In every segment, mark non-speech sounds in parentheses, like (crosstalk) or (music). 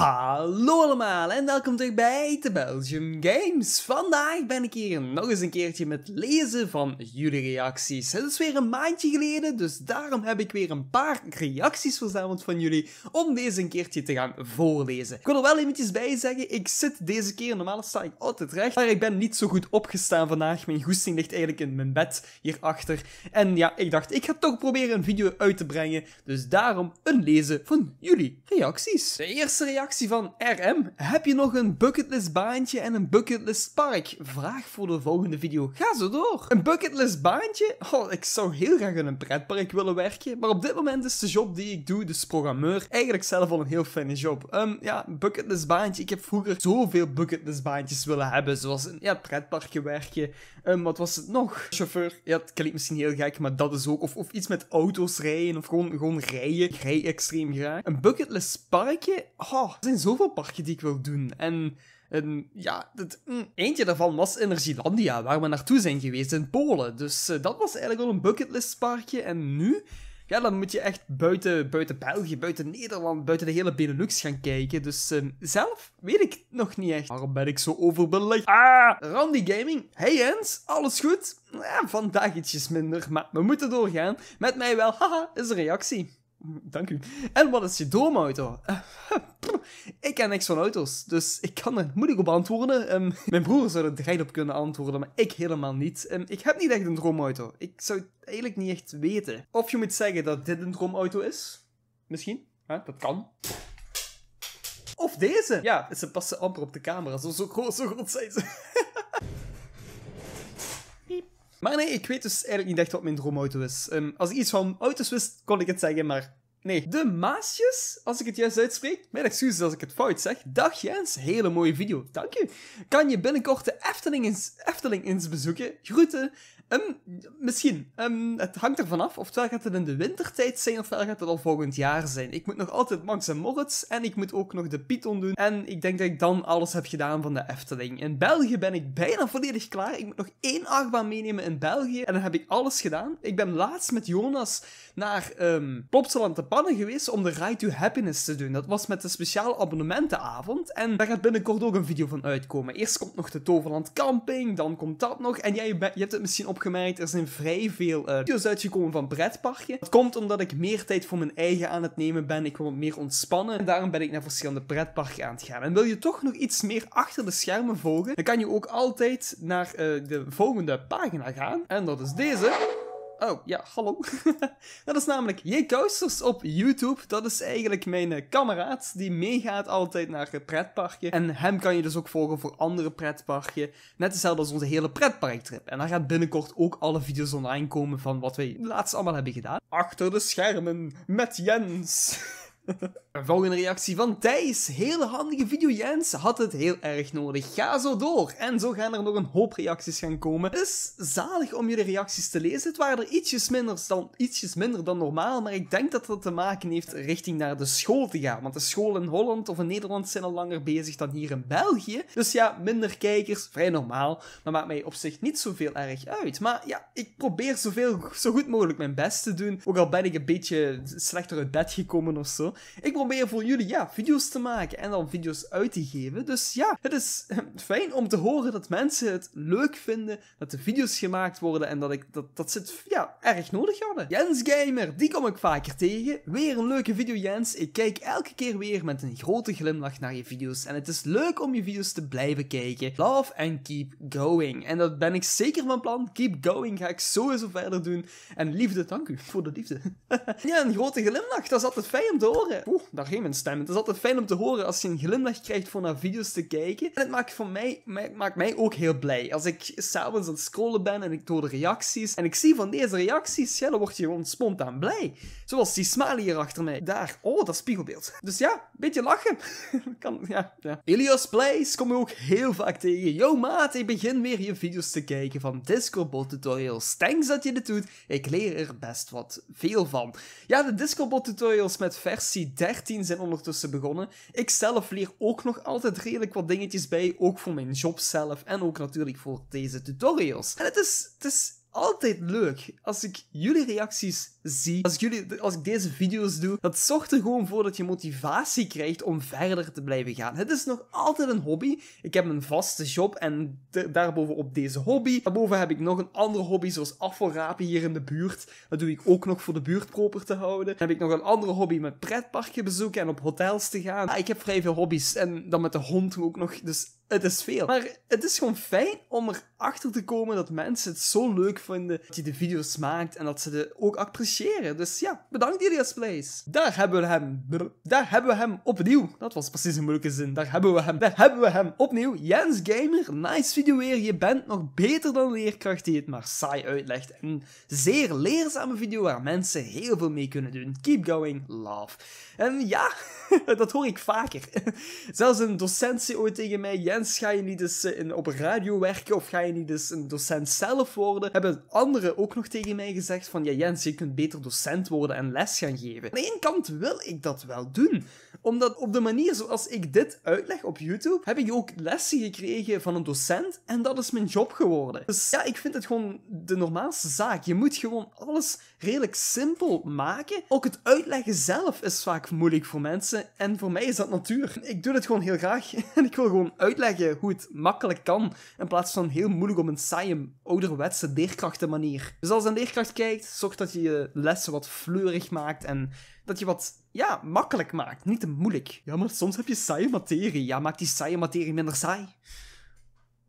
Hallo allemaal en welkom terug bij The Belgium Games. Vandaag ben ik hier nog eens een keertje met lezen van jullie reacties. Het is weer een maandje geleden, dus daarom heb ik weer een paar reacties verzameld van jullie om deze een keertje te gaan voorlezen. Ik wil er wel eventjes bij zeggen, ik zit deze keer, normaal sta ik altijd recht, maar ik ben niet zo goed opgestaan vandaag. Mijn goesting ligt eigenlijk in mijn bed hierachter. En ja, ik dacht, ik ga toch proberen een video uit te brengen, dus daarom een lezen van jullie reacties. De eerste reactie actie van RM, heb je nog een bucketless baantje en een bucketless park? Vraag voor de volgende video. Ga zo door. Een bucketless baantje? Oh, ik zou heel graag in een pretpark willen werken, maar op dit moment is de job die ik doe, dus programmeur, eigenlijk zelf al een heel fijne job. Um, ja, bucketless baantje. Ik heb vroeger zoveel bucketless baantjes willen hebben, zoals een ja, pretparkje werken. Um, wat was het nog? Chauffeur, ja, het klinkt misschien heel gek, maar dat is ook. Of, of iets met auto's rijden, of gewoon, gewoon rijden. Ik rij extreem graag. Een bucketless parkje? Oh, Oh, er zijn zoveel parken die ik wil doen. En, ja, het, mm, eentje daarvan was Energielandia, waar we naartoe zijn geweest in Polen. Dus eh, dat was eigenlijk wel een bucketlist parkje. En nu, ja, dan moet je echt buiten, buiten België, buiten Nederland, buiten de hele Benelux gaan kijken. Dus eh, zelf weet ik nog niet echt. Waarom ben ik zo overbelegd? Ah, Randy Gaming. Hey Jens, alles goed? Ja, vandaag ietsjes minder, maar we moeten doorgaan. Met mij wel, haha, is een reactie. Dank u. En wat is je droomauto? Eh, (laughs) ik ken niks van auto's, dus ik kan er moeilijk op antwoorden. Ehm, mijn broer zou er direct op kunnen antwoorden, maar ik helemaal niet. Ehm, ik heb niet echt een droomauto. Ik zou het eigenlijk niet echt weten. Of je moet zeggen dat dit een droomauto is. Misschien. Dat kan. Of deze. Ja, ze passen amper op de camera. Zo, zo groot, zo groot zijn ze. (laughs) Maar nee, ik weet dus eigenlijk niet echt wat mijn droomauto is. Ehm, als ik iets van auto's wist, kon ik het zeggen, maar Nee, de Maasjes, als ik het juist uitspreek. Mijn excuses als ik het fout zeg. Dag Jens, hele mooie video, dank je. Kan je binnenkort de Efteling eens, Efteling eens bezoeken? Groeten. Ehm, misschien. Ehm, het hangt ervan af. Ofwel gaat het in de wintertijd zijn, ofwel gaat het al volgend jaar zijn. Ik moet nog altijd Max en Moritz en ik moet ook nog de Python doen. En ik denk dat ik dan alles heb gedaan van de Efteling. In België ben ik bijna volledig klaar. Ik moet nog één achtbaan meenemen in België en dan heb ik alles gedaan. Ik ben laatst met Jonas naar um, Plopsaland te pannen geweest om de Ride to Happiness te doen. Dat was met de speciaal abonnementenavond. En daar gaat binnenkort ook een video van uitkomen. Eerst komt nog de Toverland Camping, dan komt dat nog. En jij je, hebt het misschien opgemerkt, er zijn vrij veel eh, video's uitgekomen van pretparken. Dat komt omdat ik meer tijd voor mijn eigen aan het nemen ben. Ik wil meer ontspannen. En daarom ben ik naar verschillende pretparken aan het gaan. En wil je toch nog iets meer achter de schermen volgen, dan kan je ook altijd naar eh, de volgende pagina gaan. En dat is deze. Oh, ja, hallo. (laughs) dat is namelijk J. Coasters op YouTube. Dat is eigenlijk mijn eh, kameraad die meegaat altijd naar het pretparkje. En hem kan je dus ook volgen voor andere pretparkje. Net hetzelfde als onze hele pretparktrip. En daar gaat binnenkort ook alle video's online komen van wat wij laatst allemaal hebben gedaan. Achter de schermen met Jens. (laughs) Een volgende reactie van Thijs. Hele handige video, Jens. Had het heel erg nodig. Ga zo door. En zo gaan er nog een hoop reacties gaan komen. Het is zalig om jullie reacties te lezen. Het waren er ietsjes minder dan, ietsjes minder dan normaal. Maar ik denk dat dat te maken heeft richting naar de school te gaan. Want de school in Holland of in Nederland zijn al langer bezig dan hier in België. Dus ja, minder kijkers. Vrij normaal. Maar maakt mij op zich niet zoveel erg uit. Maar ja, ik probeer zoveel, zo goed mogelijk mijn best te doen. Ook al ben ik een beetje slechter uit bed gekomen of zo. Ik probeer voor jullie, ja, video's te maken en dan video's uit te geven. Dus ja, het is (laughs) fijn om te horen dat mensen het leuk vinden, dat de video's gemaakt worden en dat, ik, dat, dat ze het ja, erg nodig hadden. Jens Gamer, die kom ik vaker tegen. Weer een leuke video Jens. Ik kijk elke keer weer met een grote glimlach naar je video's en het is leuk om je video's te blijven kijken. Love and keep going. En dat ben ik zeker van plan. Keep going ga ik sowieso verder doen. En liefde, dank u voor de liefde. (laughs) ja, een grote glimlach, dat is altijd fijn om te horen. Oeh, daar ging mijn stem. Het is altijd fijn om te horen als je een glimlach krijgt voor naar video's te kijken. En het maakt, voor mij, maakt mij ook heel blij. Als ik s'avonds aan het scrollen ben en ik door de reacties. En ik zie van deze reacties, ja, dan word je gewoon spontaan blij. Zoals die smile hier achter mij. Daar. Oh, dat spiegelbeeld. Dus ja, een beetje lachen. (laughs) kan, ja, ja. Plays kom je ook heel vaak tegen. Yo maat, ik begin weer je video's te kijken van bot tutorials. Thanks dat je dit doet. Ik leer er best wat veel van. Ja, de bot tutorials met vers 13 zijn ondertussen begonnen. Ik zelf leer ook nog altijd redelijk wat dingetjes bij, ook voor mijn job zelf en ook natuurlijk voor deze tutorials. En het is, het is altijd leuk als ik jullie reacties zie, als ik, jullie, als ik deze video's doe. Dat zorgt er gewoon voor dat je motivatie krijgt om verder te blijven gaan. Het is nog altijd een hobby. Ik heb een vaste job en daarboven op deze hobby. Daarboven heb ik nog een andere hobby, zoals afvalrapen hier in de buurt. Dat doe ik ook nog voor de buurt proper te houden. Dan heb ik nog een andere hobby met pretparken bezoeken en op hotels te gaan. Ah, ik heb vrij veel hobby's en dan met de hond ook nog. Dus het is veel. Maar het is gewoon fijn om erachter te komen dat mensen het zo leuk vinden dat je de video's maakt en dat ze het ook appreciëren. Dus ja, bedankt Ilias Place. Daar hebben we hem. Daar hebben we hem opnieuw. Dat was precies een moeilijke zin. Daar hebben we hem. Daar hebben we hem opnieuw. Jens Gamer, nice video weer. Je bent nog beter dan leerkracht die het maar saai uitlegt. Een zeer leerzame video waar mensen heel veel mee kunnen doen. Keep going, love. En ja, (laughs) dat hoor ik vaker. (laughs) Zelfs een docent zei ooit tegen mij, Jens Ga je niet eens dus, eh, in, op radio werken? Of ga je niet eens dus een docent zelf worden? Hebben anderen ook nog tegen mij gezegd van, ja Jens, je kunt beter docent worden en les gaan geven. Aan de ene kant wil ik dat wel doen. Omdat op de manier zoals ik dit uitleg op YouTube, heb ik ook lessen gekregen van een docent en dat is mijn job geworden. Dus ja, ik vind het gewoon de normaalste zaak. Je moet gewoon alles redelijk simpel maken. Ook het uitleggen zelf is vaak moeilijk voor mensen en voor mij is dat natuur. Ik doe het gewoon heel graag (laughs) en ik wil gewoon uitleggen uitleggen hoe het makkelijk kan, in plaats van heel moeilijk op een saaie, ouderwetse leerkrachtenmanier. Dus als een leerkracht kijkt, zorg dat je je lessen wat fleurig maakt en dat je wat, ja, makkelijk maakt, niet te moeilijk. Ja, maar soms heb je saaie materie. Ja, maak die saaie materie minder saai.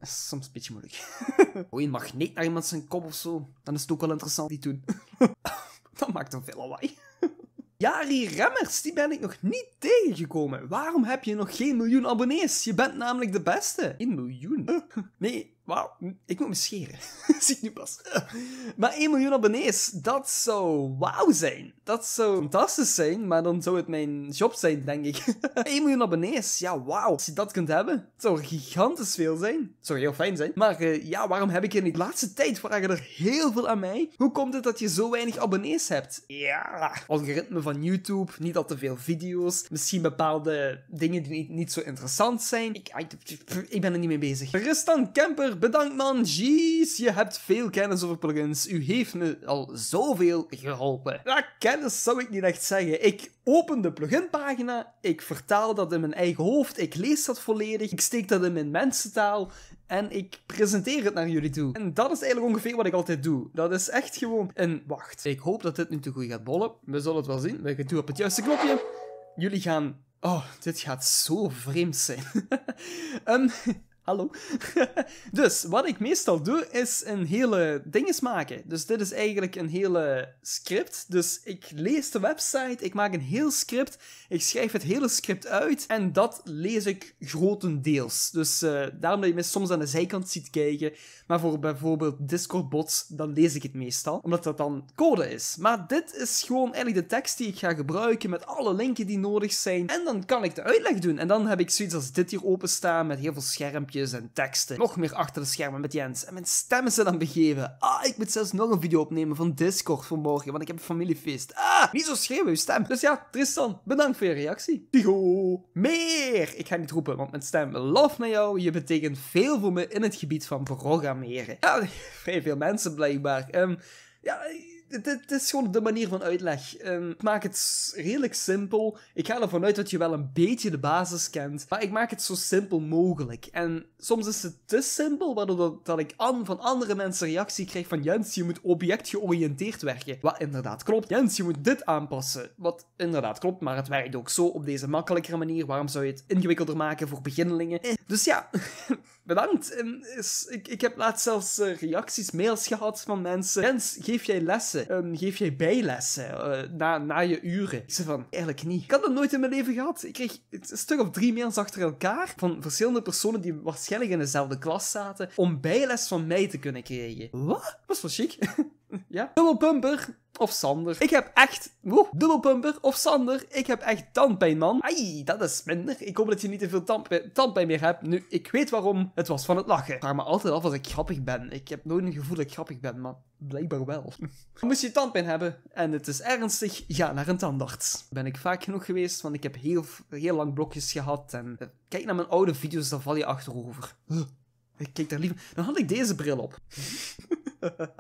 is soms een beetje moeilijk. Gooi (laughs) oh, een magneet naar iemand zijn kop of zo, dan is het ook wel interessant die doen. (laughs) dat maakt dan veel lawaai. Jari Remmers, die ben ik nog niet tegengekomen. Waarom heb je nog geen miljoen abonnees? Je bent namelijk de beste. Een miljoen? Eh. (laughs) Nee, Wauw, ik moet me scheren. (laughs) Zie ik nu pas. maar 1 miljoen abonnees, dat zou wauw zijn. Dat zou fantastisch zijn, maar dan zou het mijn job zijn, denk ik. 1 (laughs) miljoen abonnees, ja wauw. Als je dat kunt hebben, het zou gigantisch veel zijn. Het zou heel fijn zijn. Maar eh, ja, waarom heb ik je niet? De laatste tijd vragen er heel veel aan mij. Hoe komt het dat je zo weinig abonnees hebt? Ja, algoritme van YouTube, niet al te veel video's. Misschien bepaalde dingen die niet, niet zo interessant zijn. Ik, ik ben er niet mee bezig. Rustan Kemper bedankt man, jeez, je hebt veel kennis over plugins. U heeft me al zoveel geholpen. Ja, kennis zou ik niet echt zeggen. Ik open de pluginpagina, ik vertaal dat in mijn eigen hoofd, ik lees dat volledig, ik steek dat in mijn mensentaal en ik presenteer het naar jullie toe. En dat is eigenlijk ongeveer wat ik altijd doe. Dat is echt gewoon een wacht. Ik hoop dat dit nu te goed gaat bollen. We zullen het wel zien. We gaan toe op het juiste knopje. Jullie gaan... Oh, dit gaat zo vreemd zijn. um, (laughs) Hallo. (laughs) dus, wat ik meestal doe, is een hele dinges maken. Dus dit is eigenlijk een hele script. Dus ik lees de website, ik maak een heel script, ik schrijf het hele script uit en dat lees ik grotendeels. Dus eh, daarom dat je me soms aan de zijkant ziet kijken. Maar voor bijvoorbeeld Discord-bots, dan lees ik het meestal, omdat dat dan code is. Maar dit is gewoon eigenlijk de tekst die ik ga gebruiken met alle linken die nodig zijn. En dan kan ik de uitleg doen. En dan heb ik zoiets als dit hier openstaan met heel veel schermpjes en teksten. Nog meer achter de schermen met Jens. En mijn stem is er dan begeven. Ah, ik moet zelfs nog een video opnemen van Discord voor morgen, want ik heb een familiefeest. Ah, niet zo schreeuwen uw stem. Dus ja, Tristan, bedankt voor je reactie. Tigo, meer! Ik ga niet roepen, want mijn stem love naar jou. Je betekent veel voor me in het gebied van programmeren. Ja, (laughs) vrij veel mensen blijkbaar. Ehm, ja, het is gewoon de manier van uitleg. Ehm, ik maak het redelijk simpel. Ik ga ervan uit dat je wel een beetje de basis kent. Maar ik maak het zo simpel mogelijk. En soms is het te simpel, waardoor dat, ik an, van andere mensen reactie krijg van Jens, je moet objectgeoriënteerd werken. Wat inderdaad klopt. Jens, je moet dit aanpassen. Wat inderdaad klopt, maar het werkt ook zo op deze makkelijkere manier. Waarom zou je het ingewikkelder maken voor beginnelingen? Eh, dus ja, (laughs) bedankt. Ehm, is, ik, heb laatst zelfs eh, reacties, mails gehad van mensen. Jens, geef jij lessen? Ehm, geef jij bijlessen eh, na, na je uren? Ik zei van, eigenlijk niet. Ik had dat nooit in mijn leven gehad. Ik kreeg een stuk of drie mails achter elkaar van verschillende personen die waarschijnlijk in dezelfde klas zaten, om bijles van mij te kunnen krijgen. Wat? Was wel chic. (laughs) ja. Dubbelpumper of Sander. Ik heb echt... Wow, dubbelpumper of Sander. Ik heb echt tandpijn, man. Ai, dat is minder. Ik hoop dat je niet te veel tandpijn, tandpijn meer hebt. Nu, ik weet waarom. Het was van het lachen. Ik vraag me altijd af als ik grappig ben. Ik heb nooit een gevoel dat ik grappig ben, man. Blijkbaar wel. (laughs) Moest je tandpijn hebben en het is ernstig, ga naar een tandarts. Ben ik vaak genoeg geweest, want ik heb heel, heel lang blokjes gehad. En eh, kijk naar mijn oude video's, dan val je achterover. Ik kijk daar liever... Dan had ik deze bril op. (laughs)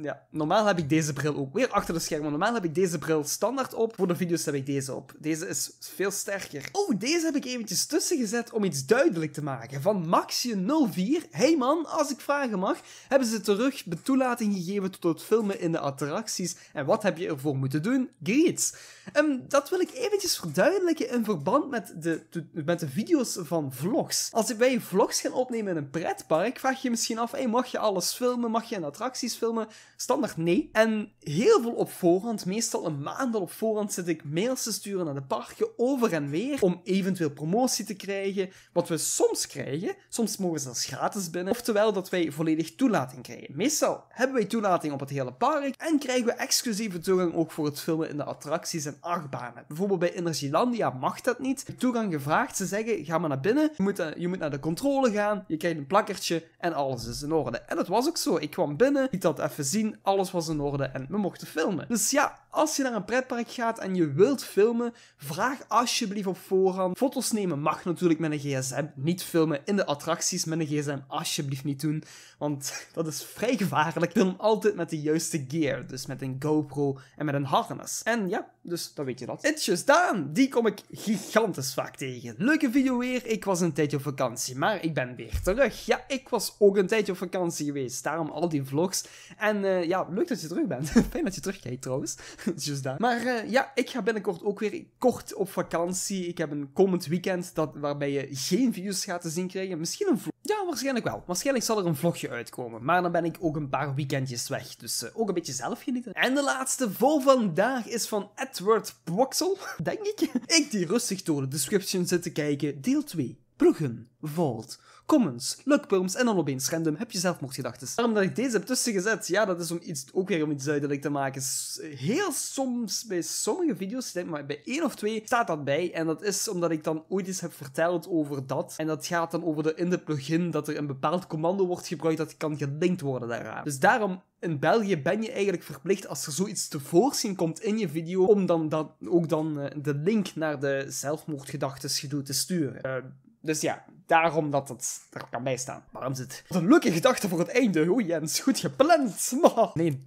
Ja, normaal heb ik deze bril ook weer achter de schermen. Normaal heb ik deze bril standaard op. Voor de video's heb ik deze op. Deze is veel sterker. Oh, deze heb ik eventjes tussen gezet om iets duidelijk te maken. Van Maxje04. Hey man, als ik vragen mag, hebben ze terug de toelating gegeven tot het filmen in de attracties. En wat heb je ervoor moeten doen? Greets. Ehm, dat wil ik eventjes verduidelijken in verband met de, met de video's van vlogs. Als wij vlogs gaan opnemen in een pretpark, vraag je je misschien af, hey, mag je alles filmen? Mag je in attracties filmen? Standaard nee. En heel veel op voorhand, meestal een maand al op voorhand, zit ik mails te sturen naar de parken over en weer om eventueel promotie te krijgen. Wat we soms krijgen, soms mogen ze als gratis binnen, oftewel dat wij volledig toelating krijgen. Meestal hebben wij toelating op het hele park en krijgen we exclusieve toegang ook voor het filmen in de attracties en achtbanen. Bijvoorbeeld bij Energielandia mag dat niet. Toegang gevraagd, ze zeggen ga maar naar binnen, je moet, eh, je moet naar de controle gaan, je krijgt een plakkertje en alles is in orde. En dat was ook zo. Ik kwam binnen, liet dat even even zien, alles was in orde en we mochten filmen. Dus ja, als je naar een pretpark gaat en je wilt filmen, vraag alsjeblieft op voorhand. Foto's nemen mag natuurlijk met een gsm, niet filmen in de attracties met een gsm, alsjeblieft niet doen, want (laughs) dat is vrij gevaarlijk. Film altijd met de juiste gear, dus met een GoPro en met een harness. En ja, dus dan weet je dat. It's Daan, die kom ik gigantisch vaak tegen. Leuke video weer, ik was een tijdje op vakantie, maar ik ben weer terug. Ja, ik was ook een tijdje op vakantie geweest, daarom al die vlogs. En eh, ja, leuk dat je terug bent. (laughs) Fijn dat je terugkijkt trouwens. (laughs) Just that. Maar eh, ja, ik ga binnenkort ook weer kort op vakantie. Ik heb een komend weekend dat, waarbij je geen views gaat te zien krijgen. Misschien een vlog. Ja, waarschijnlijk wel. Waarschijnlijk zal er een vlogje uitkomen. Maar dan ben ik ook een paar weekendjes weg. Dus eh, ook een beetje zelf genieten. En de laatste voor vandaag is van Edward Boxel. (laughs) Denk ik. Ik die rustig door de description zit te kijken. Deel 2 bruggen, vault, Commons, Luckperms en dan opeens random heb je zelfmoordgedachten. Daarom dat ik deze heb tussengezet, ja, dat is om iets, ook weer om iets duidelijk te maken. Heel soms bij sommige video's, denk maar bij één of twee, staat dat bij. En dat is omdat ik dan ooit eens heb verteld over dat. En dat gaat dan over de, in de plugin dat er een bepaald commando wordt gebruikt dat kan gelinkt worden daaraan. Dus daarom in België ben je eigenlijk verplicht als er zoiets tevoorschijn komt in je video om dan dat, ook dan eh, de link naar de zelfmoordgedachtes gedoe te sturen. Uh, dus ja, daarom dat het er kan bij staan. Waarom zit? Wat een leuke gedachte voor het einde. Oei, Jens, goed gepland. (laughs) Maar... Nee.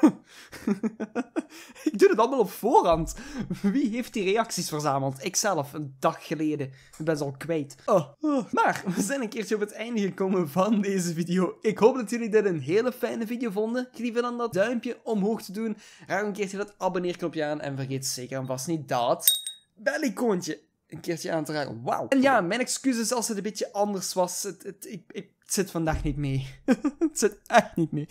(laughs) ik doe het allemaal op voorhand. Wie heeft die reacties verzameld? Ikzelf, een dag geleden. Ik ben ze al kwijt. Oh. Maar we zijn een keertje op het einde gekomen van deze video. Ik hoop dat jullie dit een hele fijne video vonden. Geef dan dat duimpje omhoog te doen. Raak een keertje dat abonneerknopje aan. En vergeet zeker en vast niet dat bellykoontje een keertje aan te raken. Wauw. En ja, mijn excuses als het een beetje anders was. Het, het, ik, ik, zit vandaag niet mee. (laughs) het zit echt niet mee.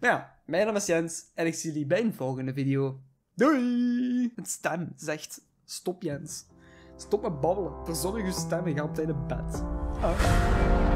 Maar ja, mijn naam is Jens en ik zie jullie bij een volgende video. Doei! Het stem zegt, stop Jens. Stop met babbelen. Verzorg je stem en ga op tijd naar bed. Ah.